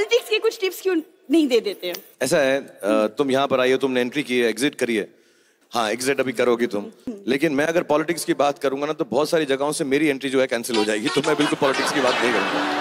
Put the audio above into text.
politics के कुछ tips क्यों नहीं दे देते हैं ऐसा है तुम यहाँ पर आई हो तुमने एंट्री की है एग्जिट करिए हाँ एग्जिट अभी करोगी तुम लेकिन मैं अगर पॉलिटिक्स की बात करूंगा ना तो बहुत सारी जगहों से मेरी एंट्री जो है कैंसिल हो जाएगी तो मैं बिल्कुल पॉलिटिक्स की बात नहीं करूंगा